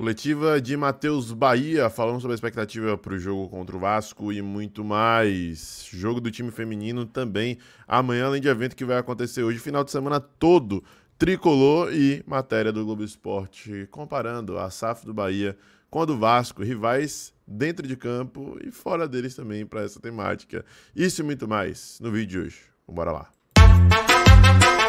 Coletiva de Matheus Bahia, falando sobre a expectativa para o jogo contra o Vasco e muito mais. Jogo do time feminino também amanhã, além de evento que vai acontecer hoje, final de semana todo, tricolor e matéria do Globo Esporte, comparando a SAF do Bahia com a do Vasco, rivais dentro de campo e fora deles também para essa temática. Isso e muito mais no vídeo de hoje. Bora lá. Música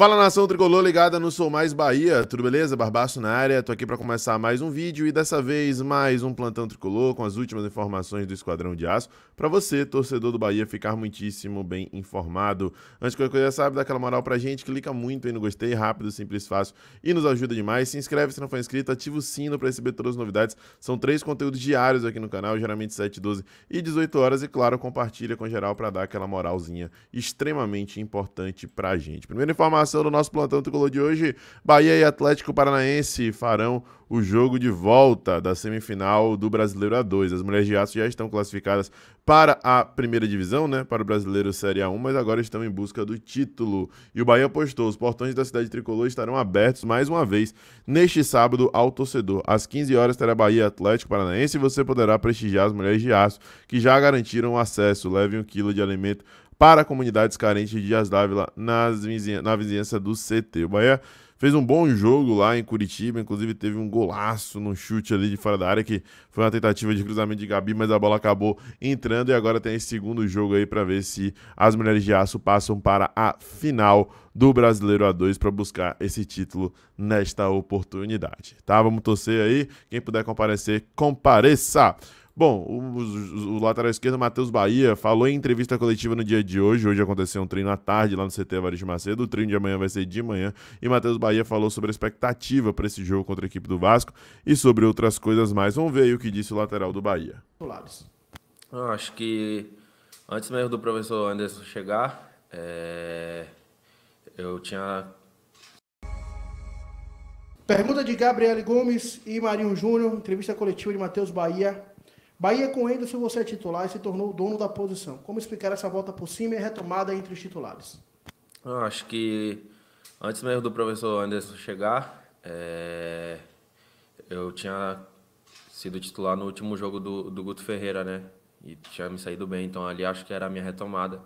Fala nação tricolor ligada no Sou Mais Bahia, tudo beleza? Barbaço na área, tô aqui para começar mais um vídeo e dessa vez mais um plantão tricolor com as últimas informações do Esquadrão de Aço para você, torcedor do Bahia, ficar muitíssimo bem informado. Antes de qualquer coisa, sabe, dá aquela moral pra gente, clica muito aí no gostei, rápido, simples, fácil e nos ajuda demais. Se inscreve se não for inscrito, ativa o sino para receber todas as novidades. São três conteúdos diários aqui no canal, geralmente 7, 12 e 18 horas. E claro, compartilha com geral para dar aquela moralzinha extremamente importante pra gente. Primeira informação do nosso plantão tricolor de hoje: Bahia e Atlético Paranaense farão o jogo de volta da semifinal do Brasileiro A2. As mulheres de aço já estão classificadas para a primeira divisão, né? Para o brasileiro Série A1, mas agora estão em busca do título. E o Bahia postou: os portões da cidade tricolor estarão abertos mais uma vez neste sábado ao torcedor. Às 15 horas terá Bahia Atlético Paranaense e você poderá prestigiar as mulheres de aço que já garantiram o acesso. Levem um quilo de alimento para comunidades carentes de Dias Dávila na vizinhança do CT. O Bahia fez um bom jogo lá em Curitiba, inclusive teve um golaço no chute ali de fora da área, que foi uma tentativa de cruzamento de Gabi, mas a bola acabou entrando e agora tem esse segundo jogo aí para ver se as Mulheres de Aço passam para a final do Brasileiro A2 para buscar esse título nesta oportunidade, tá? Vamos torcer aí, quem puder comparecer, compareça! Bom, o, o, o lateral esquerdo, Matheus Bahia, falou em entrevista coletiva no dia de hoje. Hoje aconteceu um treino à tarde lá no CT Evaristo Macedo. O treino de amanhã vai ser de manhã. E Matheus Bahia falou sobre a expectativa para esse jogo contra a equipe do Vasco e sobre outras coisas mais. Vamos ver aí o que disse o lateral do Bahia. Eu acho que antes mesmo do professor Anderson chegar, é... eu tinha Pergunta de Gabriele Gomes e Marinho Júnior, entrevista coletiva de Matheus Bahia Bahia com se você é titular e se tornou o dono da posição. Como explicar essa volta por cima e retomada entre os titulares? Eu acho que antes mesmo do professor Anderson chegar, é... eu tinha sido titular no último jogo do, do Guto Ferreira, né? E tinha me saído bem, então ali acho que era a minha retomada.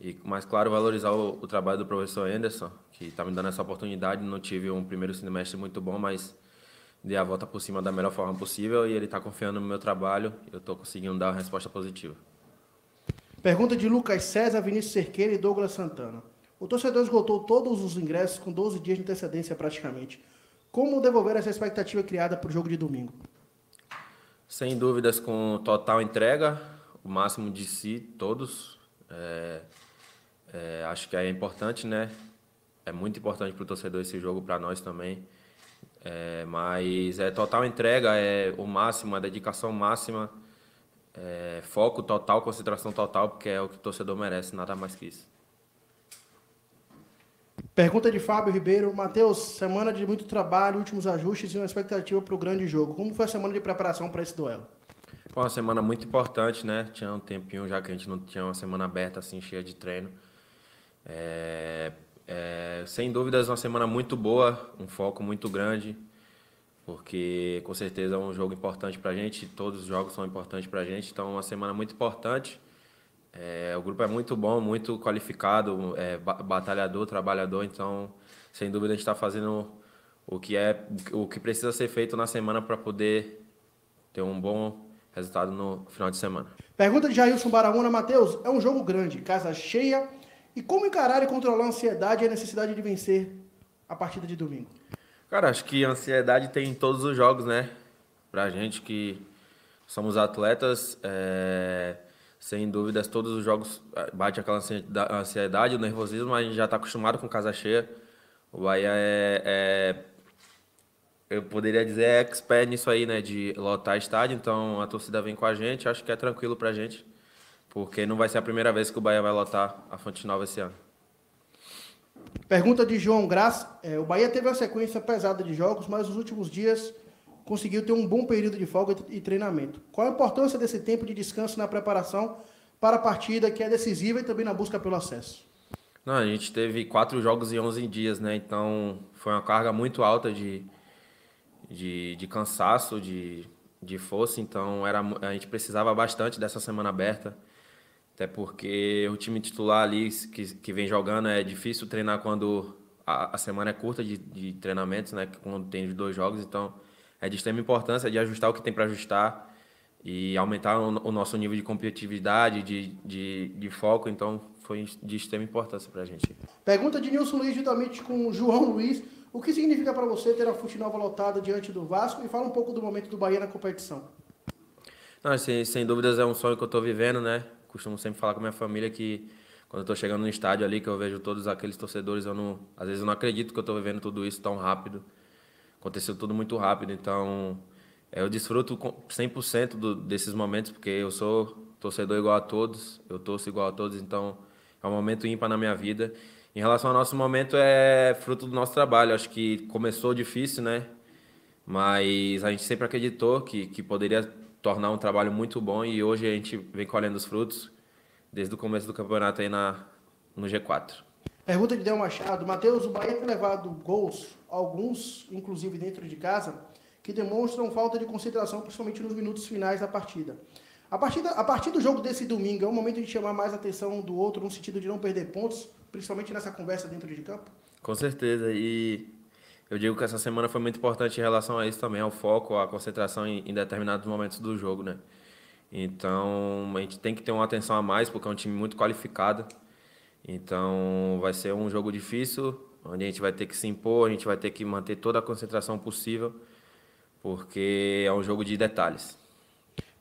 E, mas, claro, valorizar o, o trabalho do professor Anderson, que está me dando essa oportunidade. Não tive um primeiro semestre muito bom, mas dei a volta por cima da melhor forma possível e ele está confiando no meu trabalho. Eu estou conseguindo dar uma resposta positiva. Pergunta de Lucas César, Vinícius Cerqueira e Douglas Santana. O torcedor esgotou todos os ingressos com 12 dias de antecedência praticamente. Como devolver essa expectativa criada para o jogo de domingo? Sem dúvidas, com total entrega, o máximo de si, todos. É, é, acho que é importante, né? É muito importante para o torcedor esse jogo, para nós também. É, mas é total entrega, é o máximo, a dedicação máxima, é, foco total, concentração total, porque é o que o torcedor merece, nada mais que isso. Pergunta de Fábio Ribeiro. Matheus, semana de muito trabalho, últimos ajustes e uma expectativa para o grande jogo. Como foi a semana de preparação para esse duelo? Foi uma semana muito importante, né? Tinha um tempinho já que a gente não tinha uma semana aberta, assim, cheia de treino. É... É, sem dúvidas, uma semana muito boa, um foco muito grande, porque com certeza é um jogo importante para a gente, todos os jogos são importantes para a gente, então é uma semana muito importante. É, o grupo é muito bom, muito qualificado, é, batalhador, trabalhador, então sem dúvida a gente está fazendo o que é o que precisa ser feito na semana para poder ter um bom resultado no final de semana. Pergunta de Jailson Baraúna, Matheus, é um jogo grande, casa cheia e como encarar e controlar a ansiedade e a necessidade de vencer a partida de domingo? Cara, acho que a ansiedade tem em todos os jogos, né? Pra gente que somos atletas, é... sem dúvidas, todos os jogos é, bate aquela ansiedade, o nervosismo, a gente já tá acostumado com casa cheia. O Bahia é, é eu poderia dizer é expert nisso aí, né? De lotar estádio, então a torcida vem com a gente, acho que é tranquilo pra gente porque não vai ser a primeira vez que o Bahia vai lotar a Fonte Nova esse ano. Pergunta de João Graça. É, o Bahia teve uma sequência pesada de jogos, mas nos últimos dias conseguiu ter um bom período de folga e treinamento. Qual a importância desse tempo de descanso na preparação para a partida que é decisiva e também na busca pelo acesso? Não, a gente teve quatro jogos em 11 dias, né? Então foi uma carga muito alta de, de, de cansaço, de, de força. Então era, a gente precisava bastante dessa semana aberta. Até porque o time titular ali que, que vem jogando é difícil treinar quando a, a semana é curta de, de treinamentos, né? Quando tem dois jogos, então é de extrema importância de ajustar o que tem para ajustar e aumentar o, o, nosso nível de competitividade, de, de, de foco. Então foi de extrema importância para a gente. Pergunta de Nilson Luiz, juntamente com o João Luiz. O que significa para você ter a nova lotada diante do Vasco? E fala um pouco do momento do Bahia na competição. Não, sem, sem dúvidas é um sonho que eu estou vivendo, né? costumo sempre falar com a minha família que quando eu tô chegando no estádio ali, que eu vejo todos aqueles torcedores, eu não, às vezes eu não acredito que eu tô vivendo tudo isso tão rápido. Aconteceu tudo muito rápido, então é, eu desfruto 100% do, desses momentos, porque eu sou torcedor igual a todos, eu torço igual a todos, então é um momento ímpar na minha vida. Em relação ao nosso momento, é fruto do nosso trabalho. Acho que começou difícil, né? Mas a gente sempre acreditou que, que poderia tornar um trabalho muito bom e hoje a gente vem colhendo os frutos desde o começo do campeonato aí na, no G4. Pergunta de Del Machado. Matheus, o Bahia tem levado gols, alguns, inclusive dentro de casa, que demonstram falta de concentração, principalmente nos minutos finais da partida. A, partida, a partir do jogo desse domingo, é o momento de chamar mais atenção do outro, no sentido de não perder pontos, principalmente nessa conversa dentro de campo? Com certeza. E eu digo que essa semana foi muito importante em relação a isso também, ao foco, à concentração em, em determinados momentos do jogo, né? Então, a gente tem que ter uma atenção a mais, porque é um time muito qualificado. Então, vai ser um jogo difícil, onde a gente vai ter que se impor, a gente vai ter que manter toda a concentração possível, porque é um jogo de detalhes.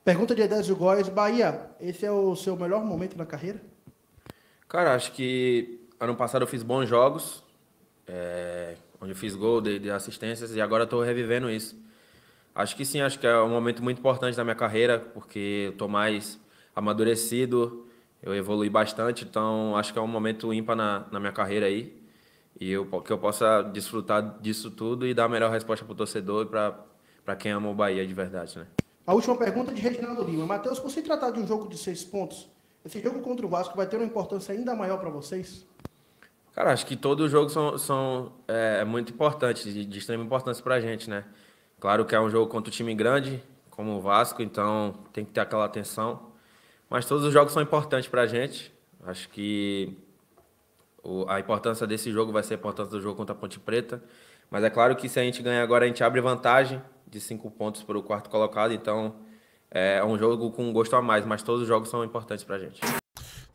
Pergunta de Edésio Góes, Bahia, esse é o seu melhor momento na carreira? Cara, acho que ano passado eu fiz bons jogos, é, onde eu fiz gol, de, de assistências, e agora estou revivendo isso. Acho que sim, acho que é um momento muito importante da minha carreira, porque estou mais amadurecido, eu evolui bastante, então acho que é um momento ímpar na, na minha carreira aí. E eu, que eu possa desfrutar disso tudo e dar a melhor resposta para o torcedor e para quem ama o Bahia de verdade, né? A última pergunta é de Reginaldo Lima. Matheus, por se tratar de um jogo de seis pontos, esse jogo contra o Vasco vai ter uma importância ainda maior para vocês? Cara, acho que todos os são, são é, é muito importantes, de, de extrema importância para a gente, né? Claro que é um jogo contra um time grande, como o Vasco, então tem que ter aquela atenção. Mas todos os jogos são importantes para a gente. Acho que o, a importância desse jogo vai ser a importância do jogo contra a Ponte Preta. Mas é claro que se a gente ganhar agora, a gente abre vantagem de cinco pontos para o quarto colocado. Então é, é um jogo com gosto a mais, mas todos os jogos são importantes para a gente.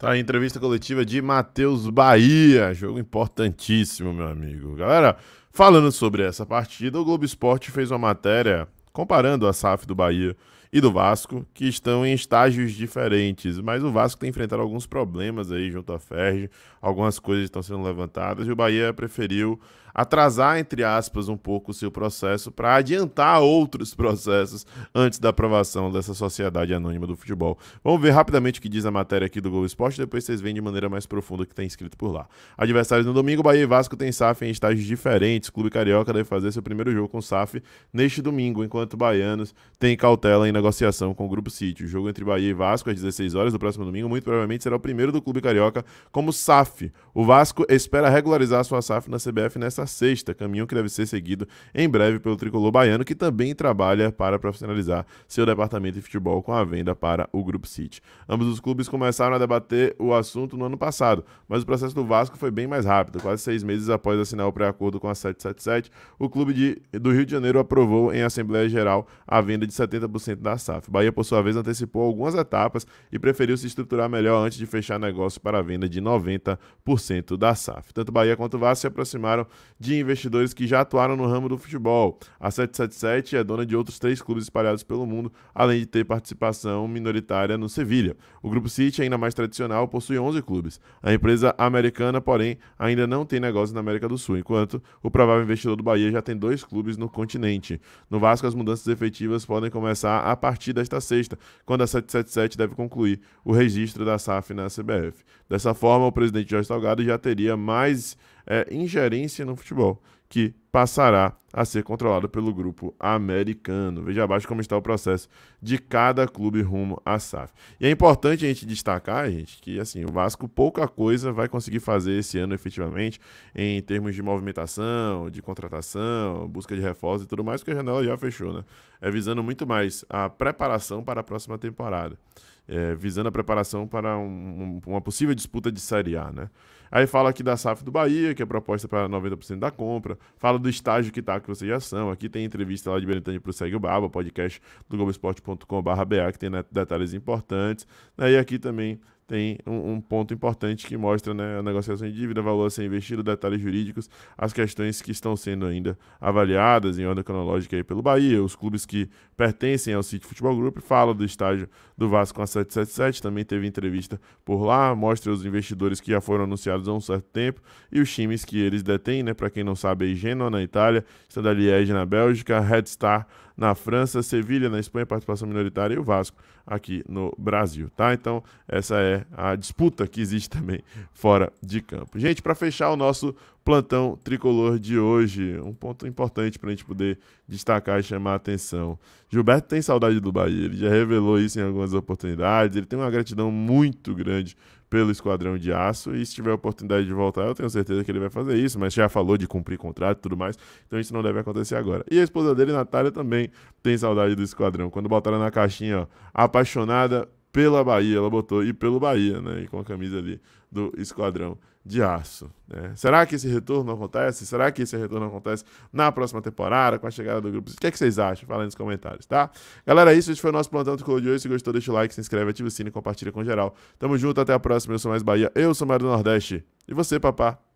Tá a entrevista coletiva de Matheus Bahia, jogo importantíssimo, meu amigo. Galera, falando sobre essa partida, o Globo Esporte fez uma matéria comparando a SAF do Bahia e do Vasco, que estão em estágios diferentes, mas o Vasco tem enfrentado alguns problemas aí junto à Ferge, algumas coisas estão sendo levantadas e o Bahia preferiu atrasar, entre aspas, um pouco o seu processo para adiantar outros processos antes da aprovação dessa sociedade anônima do futebol. Vamos ver rapidamente o que diz a matéria aqui do Globo Esporte, depois vocês veem de maneira mais profunda o que está escrito por lá. Adversários no domingo, Bahia e Vasco tem SAF em estágios diferentes. O Clube Carioca deve fazer seu primeiro jogo com SAF neste domingo, enquanto baianos têm cautela em negociação com o Grupo City. O jogo entre Bahia e Vasco às 16 horas do próximo domingo muito provavelmente será o primeiro do Clube Carioca como SAF. O Vasco espera regularizar sua SAF na CBF nesta nessa sexta, caminho que deve ser seguido em breve pelo tricolor baiano, que também trabalha para profissionalizar seu departamento de futebol com a venda para o Grupo City. Ambos os clubes começaram a debater o assunto no ano passado, mas o processo do Vasco foi bem mais rápido. Quase seis meses após assinar o pré-acordo com a 777, o clube de, do Rio de Janeiro aprovou em Assembleia Geral a venda de 70% da SAF. Bahia, por sua vez, antecipou algumas etapas e preferiu se estruturar melhor antes de fechar negócio para a venda de 90% da SAF. Tanto Bahia quanto Vasco se aproximaram de investidores que já atuaram no ramo do futebol. A 777 é dona de outros três clubes espalhados pelo mundo, além de ter participação minoritária no Sevilha. O grupo City, ainda mais tradicional, possui 11 clubes. A empresa americana, porém, ainda não tem negócio na América do Sul, enquanto o provável investidor do Bahia já tem dois clubes no continente. No Vasco, as mudanças efetivas podem começar a partir desta sexta, quando a 777 deve concluir o registro da SAF na CBF. Dessa forma, o presidente Jorge Salgado já teria mais é, ingerência no futebol, que passará a ser controlado pelo grupo americano. Veja abaixo como está o processo de cada clube rumo à SAF. E é importante a gente destacar, gente, que assim, o Vasco pouca coisa vai conseguir fazer esse ano efetivamente em termos de movimentação, de contratação, busca de reforço e tudo mais, porque a janela já fechou, né? É visando muito mais a preparação para a próxima temporada. É, visando a preparação para um, uma possível disputa de Série A, né? Aí fala aqui da SAF do Bahia, que é proposta para 90% da compra. Fala do estágio que está que vocês já são. Aqui tem entrevista lá de Benetânia para o Segue o Baba, podcast do Globoesporte.com.br, que tem detalhes importantes. E aqui também tem um, um, ponto importante que mostra né, a negociação de dívida, valor a ser investido, detalhes jurídicos, as questões que estão sendo ainda avaliadas em ordem cronológica aí pelo Bahia, os clubes que pertencem ao City Futebol Group, fala do estágio do Vasco com a 777, também teve entrevista por lá, mostra os investidores que já foram anunciados confirmados há um certo tempo, e os times que eles detêm, né? Para quem não sabe, é Genoa na Itália, Standard Liège na Bélgica, Red Star na França, Sevilha na Espanha, participação minoritária, e o Vasco aqui no Brasil, tá? Então, essa é a disputa que existe também fora de campo. Gente, para fechar o nosso plantão tricolor de hoje, um ponto importante para a gente poder destacar e chamar a atenção. Gilberto tem saudade do Bahia, ele já revelou isso em algumas oportunidades, ele tem uma gratidão muito grande pelo Esquadrão de Aço. E se tiver a oportunidade de voltar, eu tenho certeza que ele vai fazer isso, mas já falou de cumprir contrato e tudo mais, então isso não deve acontecer agora. E a esposa dele, Natália, também também tem saudade do Esquadrão. Quando botaram na caixinha, ó, apaixonada pela Bahia, ela botou e pelo Bahia, né? E com a camisa ali do Esquadrão de Aço. Né? Será que esse retorno acontece? Será que esse retorno acontece na próxima temporada, com a chegada do grupo? O que, é que vocês acham? Fala aí nos comentários, tá? Galera, é isso. Esse foi o nosso Plantão Tricolor de hoje. Se gostou, deixa o like, se inscreve, ativa o sino e compartilha com geral. Tamo junto, até a próxima. Eu sou mais Bahia, eu sou Mário do Nordeste. E você, papá?